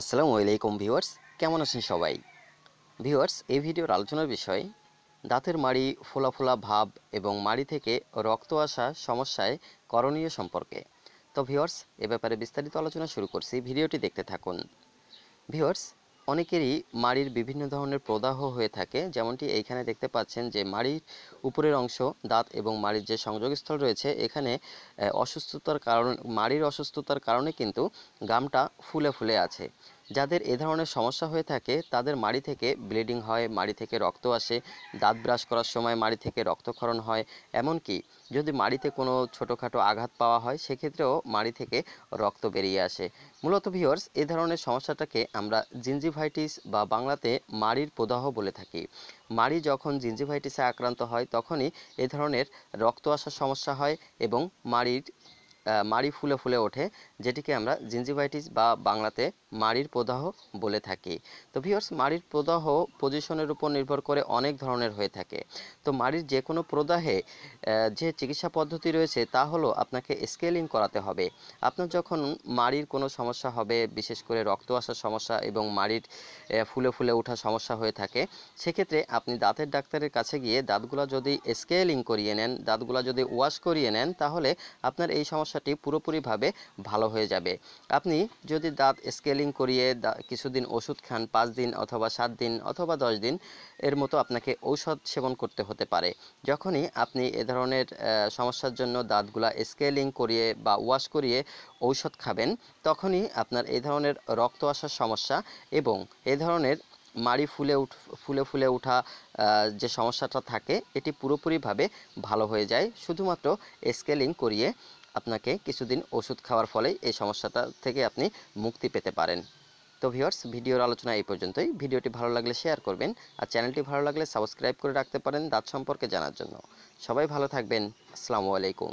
আসসালামু আলাইকুম ভিউয়ার্স কেমন আছেন সবাই ভিউয়ার্স এই ভিডিওর আলোচনার বিষয় দাঁতের মাড়ি ফোলা ফোলা ভাব এবং মাড়ি থেকে রক্ত আসা সমস্যায় করণীয় সম্পর্কে তো ভিউয়ার্স এ ব্যাপারে বিস্তারিত আলোচনা শুরু করছি ভিডিওটি দেখতে থাকুন ভিউয়ার্স অনেকেরই মাড়ির বিভিন্ন ধরনের প্রদাহ হয়ে থাকে যেমনটি এইখানে দেখতে পাচ্ছেন যে মাড়ির উপরের অংশ দাঁত এবং মাড়ির যে সংযোগস্থল রয়েছে এখানে অসুস্থতার কারণ মাড়ির অসুস্থতার কারণে কিন্তু গামটা ফুলে ফুলে আছে যাদের এ ধরনের সমস্যা হয়ে থাকে তাদের মাড়ি থেকে ব্লিডিং হয় মাড়ি থেকে রক্ত আসে দাঁত ব্রাশ করার সময় মাড়ি থেকে রক্তক্ষরণ হয় এমনকি যদি মাড়িতে কোনো ছোটোখাটো আঘাত পাওয়া হয় সেক্ষেত্রেও মাড়ি থেকে রক্ত বেরিয়ে আসে মূলত ভিওর্স এ ধরনের সমস্যাটাকে আমরা জিঞ্জিভাইটিস বা বাংলাতে মাড়ির প্রদাহ বলে থাকি মাড়ি যখন জিঞ্জিভাইটিসে আক্রান্ত হয় তখনই এ ধরনের রক্ত আসার সমস্যা হয় এবং মাড়ির মাড়ি ফুলে ফুলে ওঠে যেটিকে আমরা জিঞ্জিভাইটিস বা বাংলাতে মাড়ির প্রদাহ বলে থাকি তো ভিওর্স মাড়ির প্রদাহ পজিশনের উপর নির্ভর করে অনেক ধরনের হয়ে থাকে তো মাড়ির যে কোনো প্রদাহে যে চিকিৎসা পদ্ধতি রয়েছে তা হলো আপনাকে স্কেলিং করাতে হবে আপনার যখন মাড়ির কোনো সমস্যা হবে বিশেষ করে রক্ত আসার সমস্যা এবং মাড়ির ফুলে ফুলে ওঠা সমস্যা হয়ে থাকে সেক্ষেত্রে আপনি দাঁতের ডাক্তারের কাছে গিয়ে দাঁতগুলো যদি স্কেলিং করিয়ে নেন দাঁতগুলা যদি ওয়াশ করিয়ে নেন তাহলে আপনার এই সমস্যা সমস্যাটি পুরোপুরিভাবে ভালো হয়ে যাবে আপনি যদি দাঁত স্কেলিং করিয়ে কিছুদিন ওষুধ খান পাঁচ দিন অথবা সাত দিন অথবা দশ দিন এর মতো আপনাকে ঔষধ সেবন করতে হতে পারে যখনই আপনি এ ধরনের সমস্যার জন্য দাঁতগুলা স্কেলিং করিয়ে বা ওয়াশ করিয়ে ঔষধ খাবেন তখনই আপনার এই ধরনের রক্ত আসার সমস্যা এবং এ ধরনের মাড়ি ফুলে উঠ ফুলে ফুলে ওঠা যে সমস্যাটা থাকে এটি পুরোপুরিভাবে ভালো হয়ে যায় শুধুমাত্র স্কেলিং করিয়ে আপনাকে কিছুদিন ওষুধ খাওয়ার ফলে এই সমস্যাটা থেকে আপনি মুক্তি পেতে পারেন তো ভিওর্স ভিডিওর আলোচনা এই পর্যন্তই ভিডিওটি ভালো লাগলে শেয়ার করবেন আর চ্যানেলটি ভালো লাগলে সাবস্ক্রাইব করে রাখতে পারেন দাঁত সম্পর্কে জানার জন্য সবাই ভালো থাকবেন আসসালামু আলাইকুম